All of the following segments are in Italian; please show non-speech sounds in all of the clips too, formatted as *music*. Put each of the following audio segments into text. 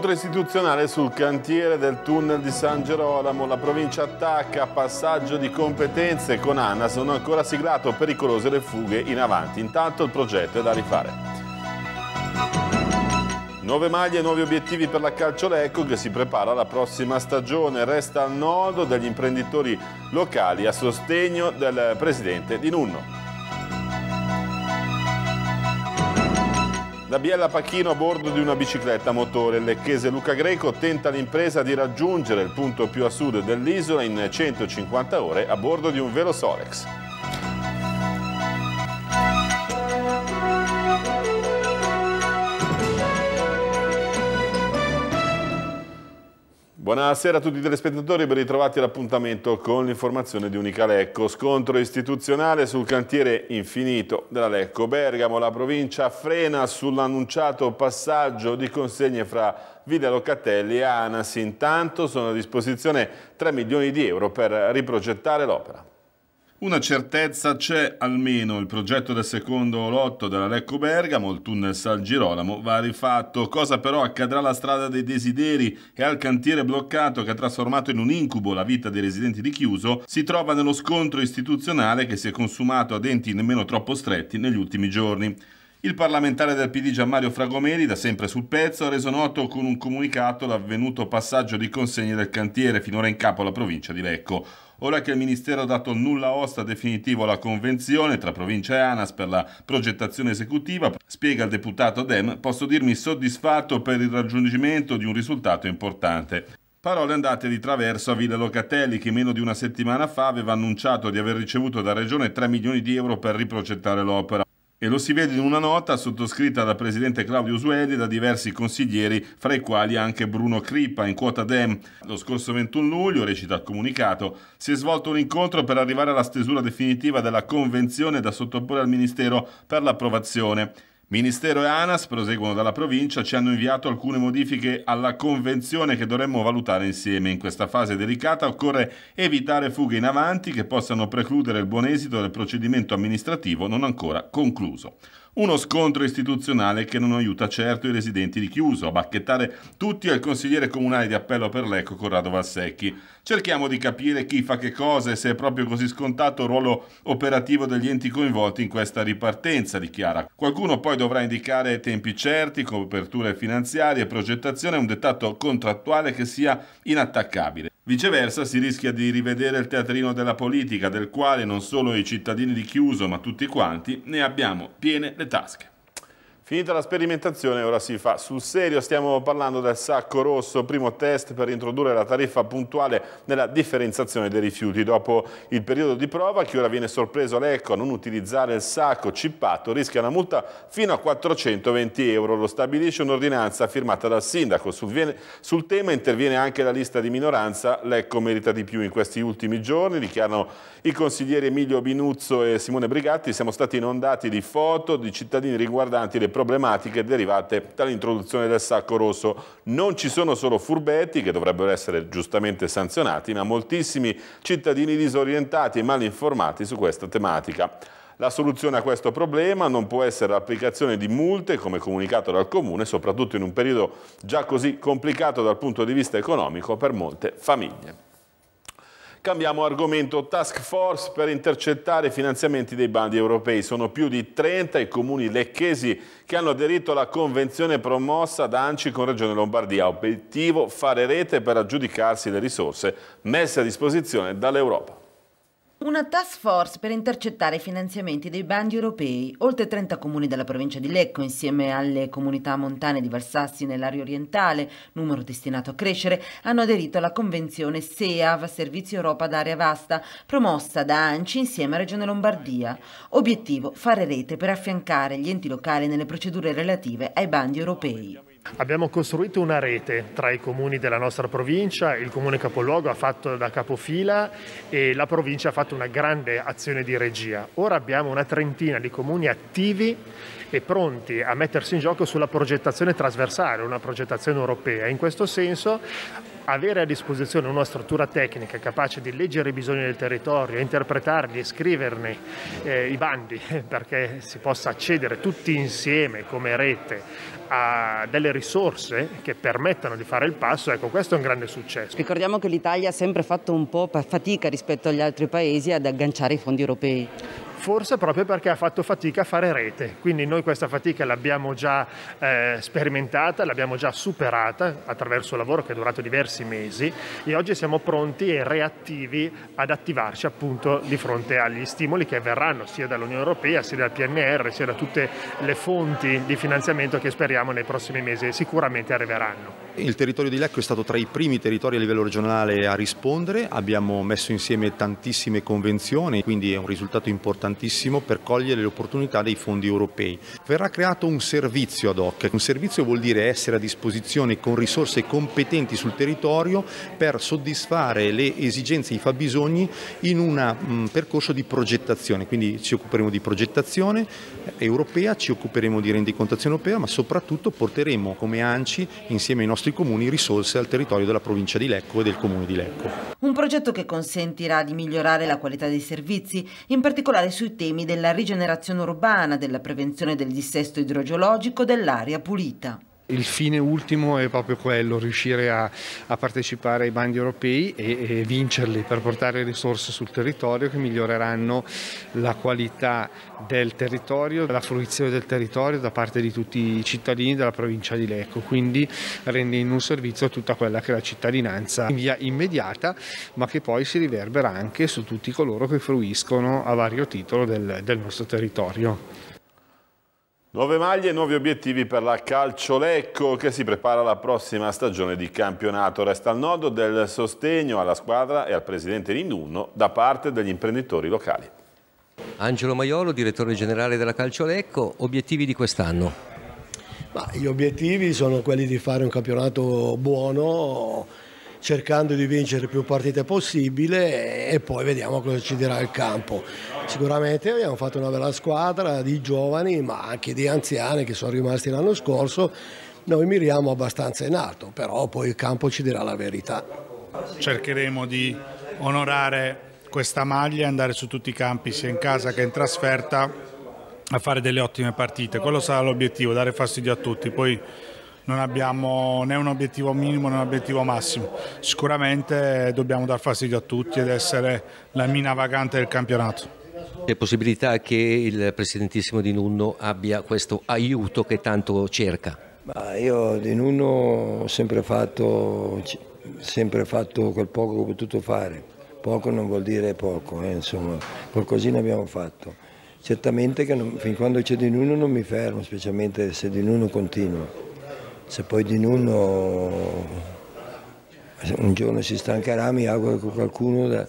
Incontro istituzionale sul cantiere del tunnel di San Gerolamo, la provincia attacca, passaggio di competenze con Anna, sono ancora siglato pericolose le fughe in avanti, intanto il progetto è da rifare. Nuove maglie e nuovi obiettivi per la Calcio Lecco che si prepara alla prossima stagione, resta al nodo degli imprenditori locali a sostegno del presidente di Nunno. Da Biella Pacchino a bordo di una bicicletta a motore. Lecchese Luca Greco tenta l'impresa di raggiungere il punto più a sud dell'isola in 150 ore a bordo di un velo Solex. Buonasera a tutti i telespettatori ben ritrovati all'appuntamento con l'informazione di Unica Lecco. Scontro istituzionale sul cantiere infinito della Lecco Bergamo. La provincia frena sull'annunciato passaggio di consegne fra Villa Locatelli e Anas. Intanto sono a disposizione 3 milioni di euro per riprogettare l'opera. Una certezza c'è almeno, il progetto del secondo lotto della Lecco Bergamo, il tunnel San Girolamo, va rifatto, cosa però accadrà alla strada dei desideri e al cantiere bloccato che ha trasformato in un incubo la vita dei residenti di Chiuso, si trova nello scontro istituzionale che si è consumato a denti nemmeno troppo stretti negli ultimi giorni. Il parlamentare del PD Gianmario Fragomeri, da sempre sul pezzo, ha reso noto con un comunicato l'avvenuto passaggio di consegne del cantiere finora in capo alla provincia di Lecco. Ora che il Ministero ha dato il nulla osta definitivo alla convenzione tra provincia e ANAS per la progettazione esecutiva, spiega il deputato Dem, posso dirmi soddisfatto per il raggiungimento di un risultato importante. Parole andate di traverso a Villa Locatelli che meno di una settimana fa aveva annunciato di aver ricevuto da Regione 3 milioni di euro per riprogettare l'opera. E lo si vede in una nota sottoscritta dal presidente Claudio Sueli e da diversi consiglieri, fra i quali anche Bruno Crippa in quota DEM. Lo scorso 21 luglio, recita il comunicato, si è svolto un incontro per arrivare alla stesura definitiva della convenzione da sottoporre al Ministero per l'approvazione. Ministero e ANAS proseguono dalla provincia, ci hanno inviato alcune modifiche alla convenzione che dovremmo valutare insieme. In questa fase delicata occorre evitare fughe in avanti che possano precludere il buon esito del procedimento amministrativo non ancora concluso. Uno scontro istituzionale che non aiuta certo i residenti di Chiuso a bacchettare tutti al consigliere comunale di appello per l'Eco Corrado Valsecchi. Cerchiamo di capire chi fa che cosa e se è proprio così scontato il ruolo operativo degli enti coinvolti in questa ripartenza, dichiara. Qualcuno poi dovrà indicare tempi certi, coperture finanziarie, progettazione e un dettato contrattuale che sia inattaccabile. Viceversa si rischia di rivedere il teatrino della politica del quale non solo i cittadini di Chiuso ma tutti quanti ne abbiamo piene le tasche. Finita la sperimentazione ora si fa sul serio, stiamo parlando del sacco rosso, primo test per introdurre la tariffa puntuale nella differenziazione dei rifiuti. Dopo il periodo di prova, chi ora viene sorpreso l'ecco a non utilizzare il sacco cippato rischia una multa fino a 420 euro. Lo stabilisce un'ordinanza firmata dal sindaco. Sul, sul tema interviene anche la lista di minoranza, l'ecco merita di più in questi ultimi giorni, dichiarano i consiglieri Emilio Binuzzo e Simone Brigatti. Siamo stati inondati di foto di cittadini riguardanti le problematiche derivate dall'introduzione del sacco rosso. Non ci sono solo furbetti, che dovrebbero essere giustamente sanzionati, ma moltissimi cittadini disorientati e mal informati su questa tematica. La soluzione a questo problema non può essere l'applicazione di multe, come comunicato dal Comune, soprattutto in un periodo già così complicato dal punto di vista economico per molte famiglie. Cambiamo argomento. Task force per intercettare i finanziamenti dei bandi europei. Sono più di 30 i comuni lecchesi che hanno aderito alla convenzione promossa da ANCI con Regione Lombardia. Obiettivo fare rete per aggiudicarsi le risorse messe a disposizione dall'Europa. Una task force per intercettare i finanziamenti dei bandi europei. Oltre 30 comuni della provincia di Lecco, insieme alle comunità montane di Valsassi nell'area orientale, numero destinato a crescere, hanno aderito alla convenzione SEAV, Servizio Europa d'area vasta, promossa da ANCI insieme a Regione Lombardia. Obiettivo, fare rete per affiancare gli enti locali nelle procedure relative ai bandi europei. Abbiamo costruito una rete tra i comuni della nostra provincia, il comune capoluogo ha fatto da capofila e la provincia ha fatto una grande azione di regia. Ora abbiamo una trentina di comuni attivi e pronti a mettersi in gioco sulla progettazione trasversale, una progettazione europea. In questo senso avere a disposizione una struttura tecnica capace di leggere i bisogni del territorio, interpretarli e scriverne eh, i bandi *laughs* perché si possa accedere tutti insieme come rete a delle risorse che permettano di fare il passo, ecco questo è un grande successo. Ricordiamo che l'Italia ha sempre fatto un po' fatica rispetto agli altri paesi ad agganciare i fondi europei forse proprio perché ha fatto fatica a fare rete. Quindi noi questa fatica l'abbiamo già eh, sperimentata, l'abbiamo già superata attraverso un lavoro che è durato diversi mesi e oggi siamo pronti e reattivi ad attivarci appunto di fronte agli stimoli che verranno sia dall'Unione Europea, sia dal PNR, sia da tutte le fonti di finanziamento che speriamo nei prossimi mesi sicuramente arriveranno. Il territorio di Lecco è stato tra i primi territori a livello regionale a rispondere, abbiamo messo insieme tantissime convenzioni, quindi è un risultato importante importantissimo per cogliere le opportunità dei fondi europei. Verrà creato un servizio ad hoc, un servizio vuol dire essere a disposizione con risorse competenti sul territorio per soddisfare le esigenze e i fabbisogni in un mm, percorso di progettazione, quindi ci occuperemo di progettazione europea, ci occuperemo di rendicontazione europea, ma soprattutto porteremo come ANCI insieme ai nostri comuni risorse al territorio della provincia di Lecco e del comune di Lecco. Un progetto che consentirà di migliorare la qualità dei servizi, in particolare sui temi della rigenerazione urbana, della prevenzione del dissesto idrogeologico, dell'aria pulita il fine ultimo è proprio quello, riuscire a, a partecipare ai bandi europei e, e, vincerli per portare risorse sul territorio che miglioreranno la qualità del territorio, la fruizione del territorio da parte di tutti i cittadini della provincia di Lecco, quindi rendendo un servizio a tutta quella che è la cittadinanza in via immediata, ma che poi si riverbera anche su tutti coloro che fruiscono a vario titolo del, del nostro territorio. Nuove maglie e nuovi obiettivi per la Calciolecco che si prepara alla prossima stagione di campionato. Resta il nodo del sostegno alla squadra e al presidente Rinuno da parte degli imprenditori locali. Angelo Maiolo, direttore generale della Calciolecco, obiettivi di quest'anno? Gli obiettivi sono quelli di fare un campionato buono cercando di vincere più partite possibile e poi vediamo cosa ci dirà il campo. Sicuramente abbiamo fatto una bella squadra di giovani ma anche di anziani che sono rimasti l'anno scorso, noi miriamo abbastanza in alto, però poi il campo ci dirà la verità. Cercheremo di onorare questa maglia e andare su tutti i campi, sia in casa che in trasferta, a fare delle ottime partite. Quello sarà l'obiettivo, dare fastidio a tutti. Poi non abbiamo né un obiettivo minimo né un obiettivo massimo. Sicuramente dobbiamo dar fastidio a tutti ed essere la mina vagante del campionato. C'è possibilità che il presidentissimo Di Nunno abbia questo aiuto che tanto cerca? Ma io Di Nunno ho sempre fatto, sempre fatto quel poco che ho potuto fare. Poco non vuol dire poco, eh, insomma, qualcosina abbiamo fatto. Certamente che non, fin quando c'è Di Nunno non mi fermo, specialmente se Di Nunno continua. Se poi di Nunno un giorno si stancherà, mi auguro che qualcuno da,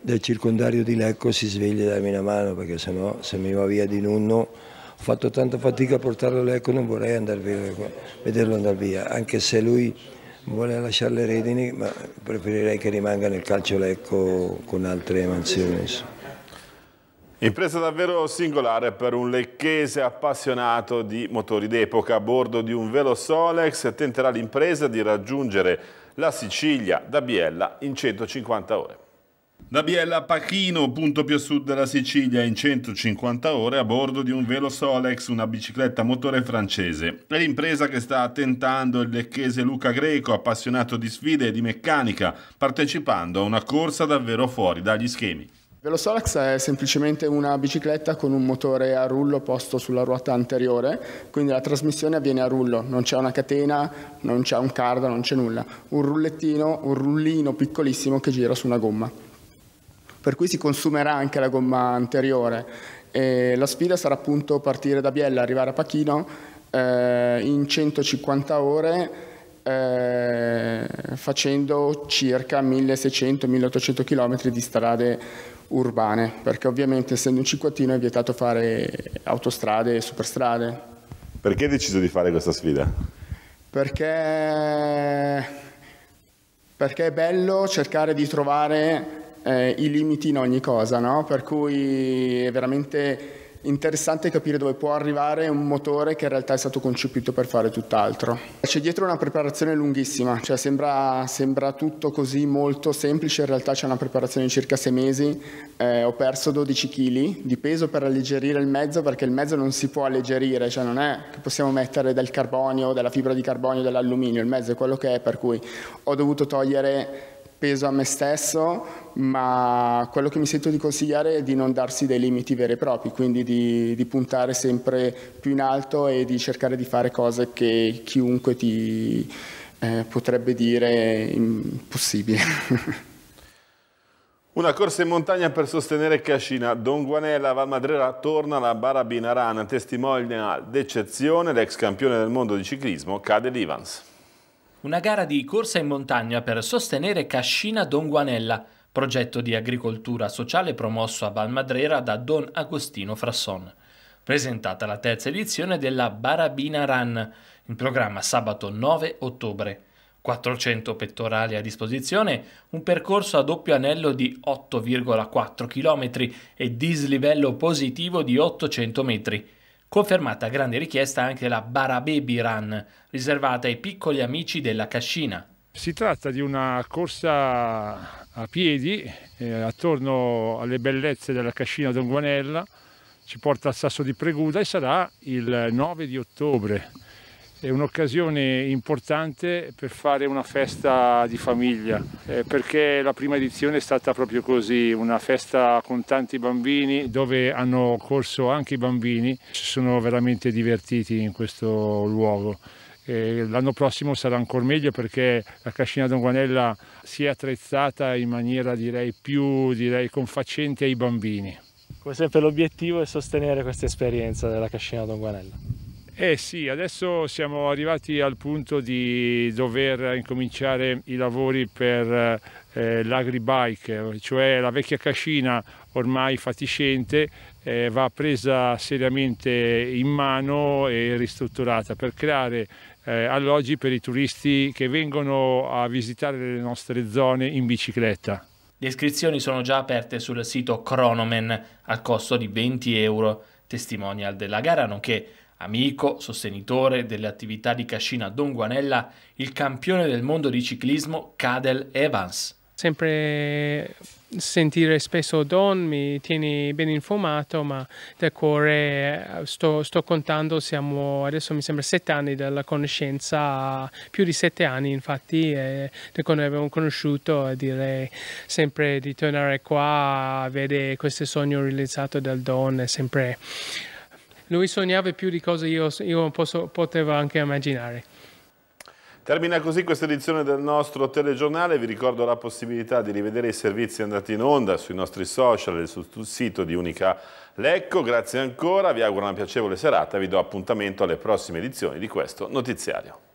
del circondario di Lecco si svegli e darmi una mano, perché se no se mi va via di Nunno ho fatto tanta fatica a portarlo a Lecco, non vorrei andar via, vederlo andare via, anche se lui vuole lasciare le redini, ma preferirei che rimanga nel calcio Lecco con altre mansioni. Impresa davvero singolare per un lecchese appassionato di motori d'epoca. A bordo di un velo Solex tenterà l'impresa di raggiungere la Sicilia da Biella in 150 ore. Da Biella a Pachino, punto più a sud della Sicilia, in 150 ore a bordo di un velo Solex, una bicicletta motore francese. È l'impresa che sta tentando il lecchese Luca Greco, appassionato di sfide e di meccanica, partecipando a una corsa davvero fuori dagli schemi. Velosolax è semplicemente una bicicletta con un motore a rullo posto sulla ruota anteriore, quindi la trasmissione avviene a rullo, non c'è una catena, non c'è un card, non c'è nulla, un rullettino, un rullino piccolissimo che gira su una gomma. Per cui si consumerà anche la gomma anteriore e la sfida sarà appunto partire da Biella, arrivare a Pachino eh, in 150 ore eh, facendo circa 1600-1800 km di strade urbane, perché ovviamente essendo un cinquantino è vietato fare autostrade e superstrade. Perché hai deciso di fare questa sfida? Perché, perché è bello cercare di trovare eh, i limiti in ogni cosa, no? per cui è veramente interessante capire dove può arrivare un motore che in realtà è stato concepito per fare tutt'altro. C'è dietro una preparazione lunghissima, cioè sembra, sembra, tutto così molto semplice, in realtà c'è una preparazione di circa sei mesi, eh, ho perso 12 kg di peso per alleggerire il mezzo perché il mezzo non si può alleggerire, cioè non è che possiamo mettere del carbonio, della fibra di carbonio, dell'alluminio, il mezzo è quello che è, per cui ho dovuto togliere peso a me stesso, ma quello che mi sento di consigliare è di non darsi dei limiti veri e propri, quindi di, di puntare sempre più in alto e di cercare di fare cose che chiunque ti eh, potrebbe dire impossibile. *laughs* Una corsa in montagna per sostenere Cascina. Don Guanella Valmadrera torna alla Barabina Rana, testimonia d'eccezione l'ex campione del mondo di ciclismo Cade Livans una gara di corsa in montagna per sostenere Cascina Don Guanella, progetto di agricoltura sociale promosso a Valmadrera da Don Agostino Frasson. Presentata la terza edizione della Barabina Run, in programma sabato 9 ottobre. 400 pettorali a disposizione, un percorso a doppio anello di 8,4 km e dislivello positivo di 800 metri Confermata grande richiesta anche la Barababy Run, riservata ai piccoli amici della cascina. Si tratta di una corsa a piedi eh, attorno alle bellezze della cascina Don Guanella, ci porta al Sasso di Preguda e sarà il 9 di ottobre è un'occasione importante per fare una festa di famiglia, eh, perché la prima edizione è stata proprio così, una festa con tanti bambini dove hanno corso anche i bambini, si sono veramente divertiti in questo luogo. l'anno prossimo sarà ancora meglio perché la cascina Don Guanella si è attrezzata in maniera direi più direi, confacente ai bambini. Come sempre l'obiettivo è sostenere questa esperienza della cascina Don Guanella. Eh sì, adesso siamo arrivati al punto di dover incominciare i lavori per eh, l'agribike, cioè la vecchia cascina ormai fatiscente eh, va presa seriamente in mano e ristrutturata per creare eh, alloggi per i turisti che vengono a visitare le nostre zone in bicicletta. Le iscrizioni sono già aperte sul sito Cronomen al costo di 20 euro, testimonial della gara, nonché Amico, sostenitore delle attività di Cascina Don Guanella, il campione del mondo di ciclismo Cadel Evans. Sempre sentire spesso Don mi tiene ben informato, ma del cuore eh, sto, sto contando, siamo adesso mi sembra sette anni dalla conoscenza, più di sette anni infatti, eh, da quando abbiamo conosciuto e direi sempre di tornare qua a vedere questo sogno realizzato dal Don è sempre lui sognava più di cose io, io posso, potevo anche immaginare. Termina così questa edizione del nostro telegiornale, vi ricordo la possibilità di rivedere i servizi andati in onda sui nostri social e sul sito di Unica Lecco, grazie ancora, vi auguro una piacevole serata, vi do appuntamento alle prossime edizioni di questo notiziario.